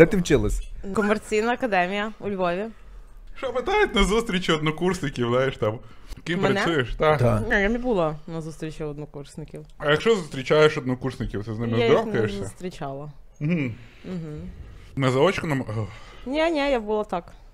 Де ти вчилась? Комерційна академія у Львові. Що питають на зустрічі однокурсників, знаєш там. Ким Мене? працюєш? Так. Та. Ні, Я не була на зустрічі однокурсників. А якщо зустрічаєш однокурсників, ти з ними Я їх не зустрічала. Угу. Угу. На заочному. Ох. Ні, ні, я була так.